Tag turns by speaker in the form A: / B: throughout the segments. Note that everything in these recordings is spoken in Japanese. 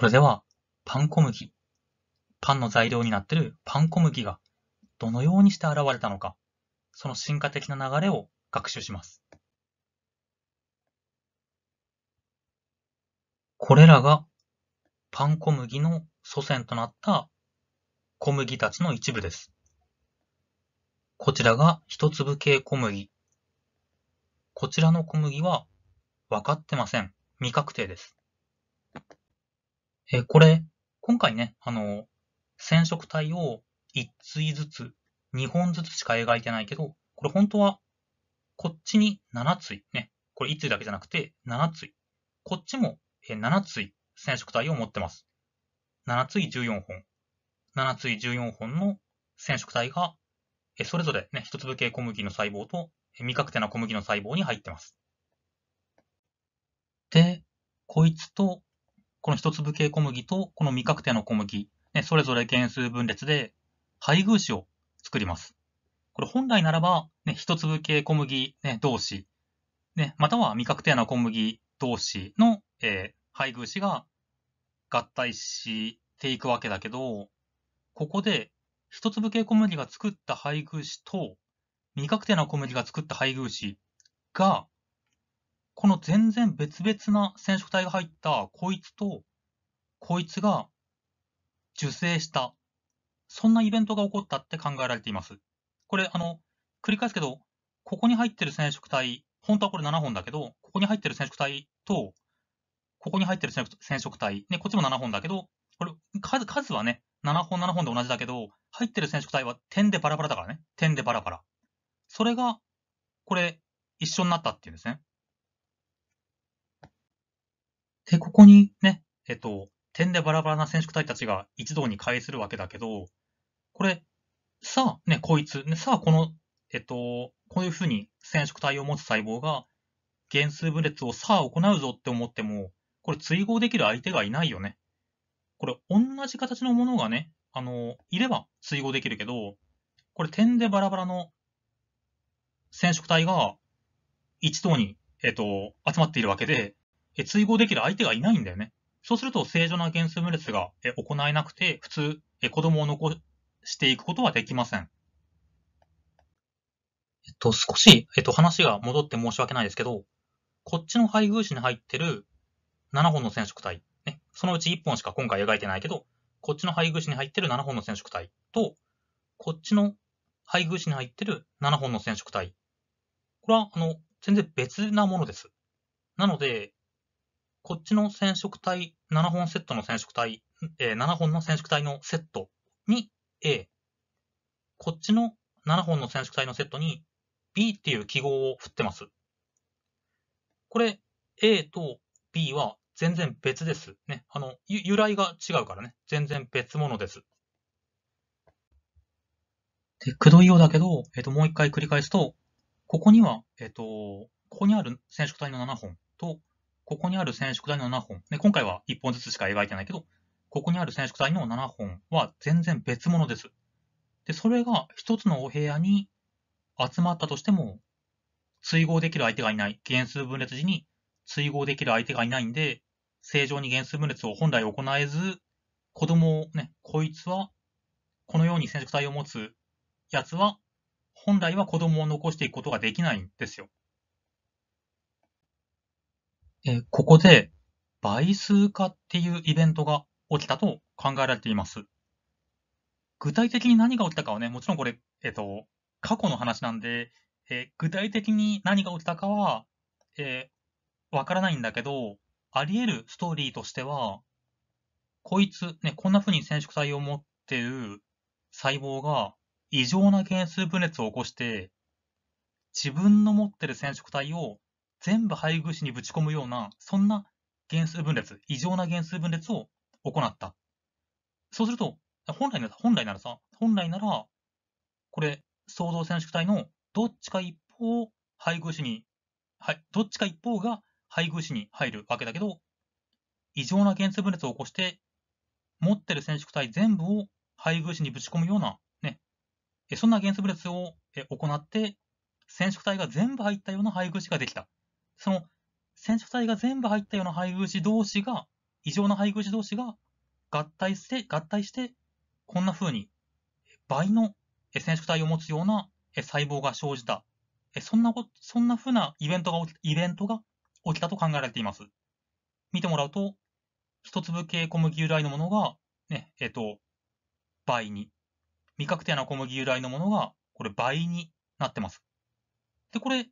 A: それでは、パン小麦、パンの材料になっているパン小麦がどのようにして現れたのか、その進化的な流れを学習します。これらがパン小麦の祖先となった小麦たちの一部です。こちらが一粒系小麦。こちらの小麦は分かってません。未確定です。えこれ、今回ね、あの、染色体を1対ずつ、2本ずつしか描いてないけど、これ本当は、こっちに7対、ね、これ1対だけじゃなくて7対、こっちも7対染色体を持ってます。7対14本、7対14本の染色体が、それぞれね、一粒系小麦の細胞と未確定な小麦の細胞に入ってます。で、こいつとこの一粒系小麦とこの未確定の小麦、ね、それぞれ減数分裂で配偶子を作ります。これ本来ならば、ね、一粒系小麦、ね、同士、ね、または未確定な小麦同士の、えー、配偶子が合体していくわけだけど、ここで一粒系小麦が作った配偶子と未確定な小麦が作った配偶子がこの全然別々な染色体が入ったこいつとこいつが受精した、そんなイベントが起こったって考えられています。これ、あの、繰り返すけど、ここに入ってる染色体、本当はこれ7本だけど、ここに入ってる染色体と、ここに入ってる染色体、ね、こっちも7本だけど、これ、数、数はね、7本7本で同じだけど、入ってる染色体は点でバラバラだからね。点でバラバラ。それが、これ、一緒になったっていうんですね。で、ここにね、えっと、点でバラバラな染色体たちが一堂に会するわけだけど、これ、さあ、ね、こいつ、ね、さあ、この、えっと、こういうふうに染色体を持つ細胞が原数分裂をさあ行うぞって思っても、これ追合できる相手がいないよね。これ、同じ形のものがね、あの、いれば追合できるけど、これ点でバラバラの染色体が一堂に、えっと、集まっているわけで、え追合できる相手がいないんだよね。そうすると正常な原数無列がえ行えなくて、普通え子供を残していくことはできません。えっと、少し、えっと、話が戻って申し訳ないですけど、こっちの配偶子に入ってる7本の染色体、ね、そのうち1本しか今回描いてないけど、こっちの配偶子に入ってる7本の染色体と、こっちの配偶子に入ってる7本の染色体。これは、あの、全然別なものです。なので、こっちの染色体、7本セットの染色体、えー、7本の染色体のセットに A、こっちの7本の染色体のセットに B っていう記号を振ってます。これ、A と B は全然別です。ね。あの、由来が違うからね。全然別物です。で、くどいようだけど、えっ、ー、と、もう一回繰り返すと、ここには、えっ、ー、と、ここにある染色体の7本と、ここにある染色体の7本、で今回は1本ずつしか描いてないけど、ここにある染色体の7本は全然別物です。で、それが1つのお部屋に集まったとしても、追合できる相手がいない、原数分裂時に追合できる相手がいないんで、正常に原数分裂を本来行えず、子供をね、こいつは、このように染色体を持つやつは、本来は子供を残していくことができないんですよ。えーここで倍数化っていうイベントが起きたと考えられています。具体的に何が起きたかはね、もちろんこれ、えっ、と、過去の話なんで、えー具体的に何が起きたかは、えーわからないんだけど、あり得るストーリーとしては、こいつ、ね、こんな風に染色体を持ってる細胞が異常な原数分裂を起こして、自分の持ってる染色体を全部配偶詞にぶち込むような、そんな減数分裂、異常な減数分裂を行った。そうすると、本来なら本来ならさ、本来なら、これ、創造染色体のどっちか一方を配偶詞に、はい、どっちか一方が配偶詞に入るわけだけど、異常な減数分裂を起こして、持ってる染色体全部を配偶詞にぶち込むような、ね、そんな減数分裂を行って、染色体が全部入ったような配偶詞ができた。その染色体が全部入ったような配偶子同士が、異常な配偶子同士が合体して、合体して、こんな風に倍の染色体を持つような細胞が生じた。そんなこそんな風なイベントが起き、イベントが起きたと考えられています。見てもらうと、一粒系小麦由来のものが、ね、えっと、倍に。未確定な小麦由来のものが、これ倍になってます。で、これ、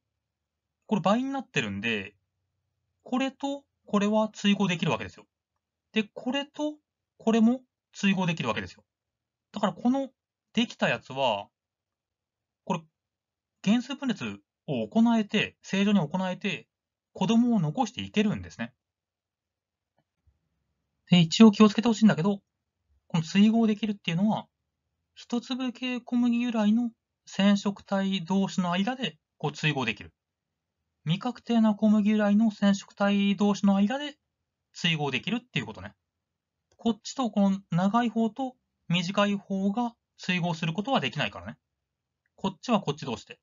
A: これ倍になってるんで、これとこれは追合できるわけですよ。で、これとこれも追合できるわけですよ。だからこのできたやつは、これ、元数分裂を行えて、正常に行えて、子供を残していけるんですね。で、一応気をつけてほしいんだけど、この追合できるっていうのは、一粒系小麦由来の染色体同士の間でこう追合できる。未確定な小麦由来の染色体同士の間で追合できるっていうことね。こっちとこの長い方と短い方が追合することはできないからね。こっちはこっち同士で。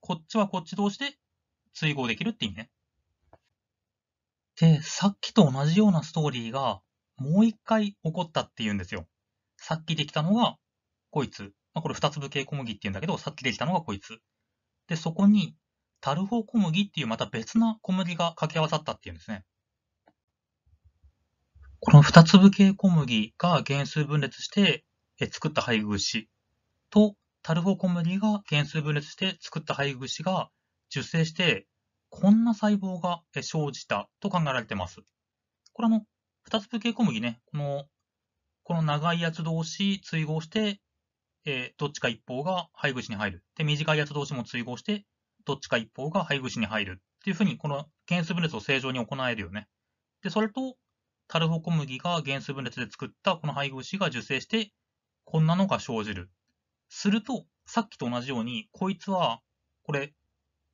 A: こっちはこっち同士で追合できるって意味ね。で、さっきと同じようなストーリーがもう一回起こったって言うんですよ。さっきできたのがこいつ。まあ、これ二粒系小麦って言うんだけど、さっきできたのがこいつ。で、そこにタルホ小麦っていうまた別な小麦が掛け合わさったっていうんですね。この二粒系小麦が原数分裂して作った配偶子と、タルホ小麦が原数分裂して作った配偶子が受精して、こんな細胞が生じたと考えられています。これあの、二粒系小麦ね、この、この長いやつ同士追合して、えー、どっちか一方が配偶子に入る。で、短いやつ同士も追合してどっちか一方が配偶詞に入るっていうふうに、この原数分裂を正常に行えるよね。で、それと、タルホ小麦が原数分裂で作ったこの配偶詞が受精して、こんなのが生じる。すると、さっきと同じように、こいつは、これ、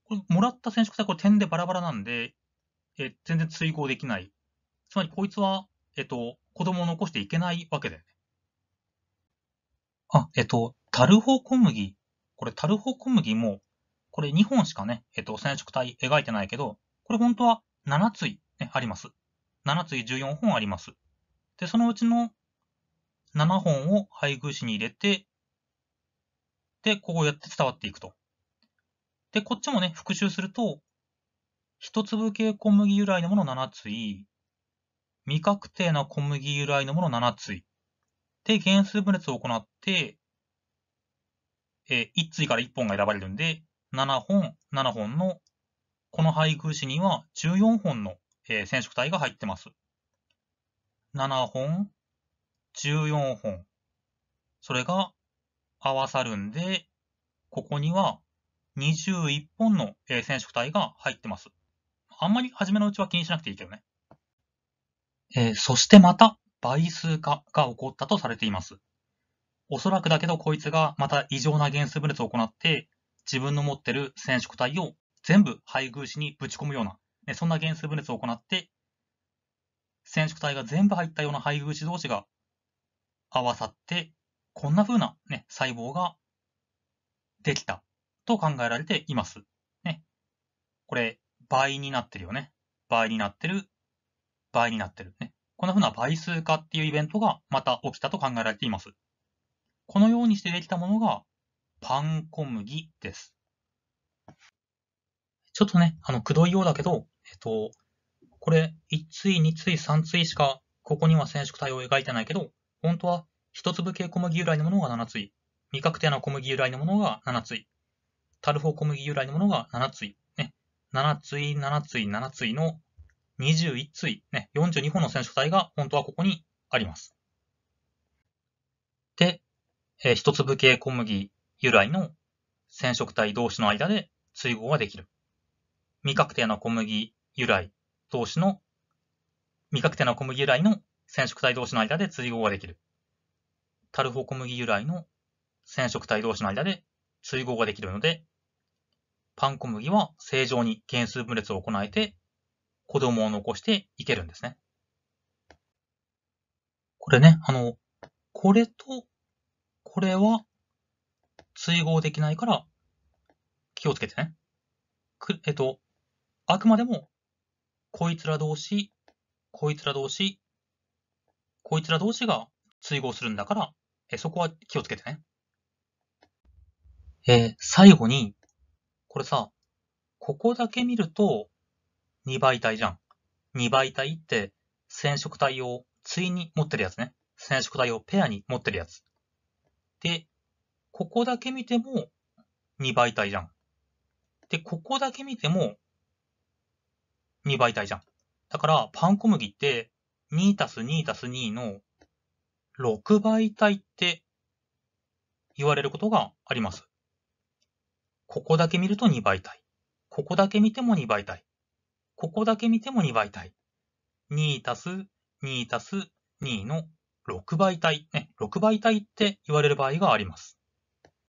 A: これもらった染色体、これ点でバラバラなんで、え全然追合できない。つまり、こいつは、えっと、子供を残していけないわけだよね。あ、えっと、タルホ小麦。これ、タルホ小麦も、これ2本しかね、えっと、染色体描いてないけど、これ本当は7対、ね、あります。7対14本あります。で、そのうちの7本を配偶子に入れて、で、こうやって伝わっていくと。で、こっちもね、復習すると、一粒系小麦由来のもの7対、未確定な小麦由来のもの7対。で、原数分裂を行って、えー、1対から1本が選ばれるんで、7本、7本の、この配偶詞には14本の、染色体が入ってます。7本、14本。それが合わさるんで、ここには21本の、染色体が入ってます。あんまり初めのうちは気にしなくていいけどね。えー、そしてまた倍数化が起こったとされています。おそらくだけどこいつがまた異常な原数分裂を行って自分の持ってる染色体を全部配偶子にぶち込むような、ね、そんな原数分裂を行って、染色体が全部入ったような配偶子同士が合わさって、こんな風な、ね、細胞ができたと考えられています。ね、これ、倍になってるよね。倍になってる、倍になってる。ね、こんな風な倍数化っていうイベントがまた起きたと考えられています。このようにしてできたものがパン小麦です。ちょっとね、あの、くどいようだけど、えっと、これ、1対、2対、3対しか、ここには染色体を描いてないけど、本当は、一粒系小麦由来のものが7対、未確定な小麦由来のものが7対、タルフォー小麦由来のものが7対、ね、7対、7対、7対の21対、ね、42本の染色体が本当はここにあります。で、えー、一粒系小麦由来の染色体同士の間で追合ができる。未確定な小麦由来同士の、未確定な小麦由来の染色体同士の間で追合ができる。タルホ小麦由来の染色体同士の間で追合ができるので、パン小麦は正常に原数分裂を行えて、子供を残していけるんですね。これね、あの、これと、これは追合できないから、気をつけてね。くえっと、あくまでも、こいつら同士、こいつら同士、こいつら同士が追合するんだから、えそこは気をつけてね。えー、最後に、これさ、ここだけ見ると、2倍体じゃん。2倍体って、染色体を対に持ってるやつね。染色体をペアに持ってるやつ。で、ここだけ見ても2倍体じゃん。で、ここだけ見ても2倍体じゃん。だから、パン小麦って2たす2たす2の6倍体って言われることがあります。ここだけ見ると2倍体。ここだけ見ても2倍体。ここだけ見ても2倍体。2たす2たす2の6倍体。ね、6倍体って言われる場合があります。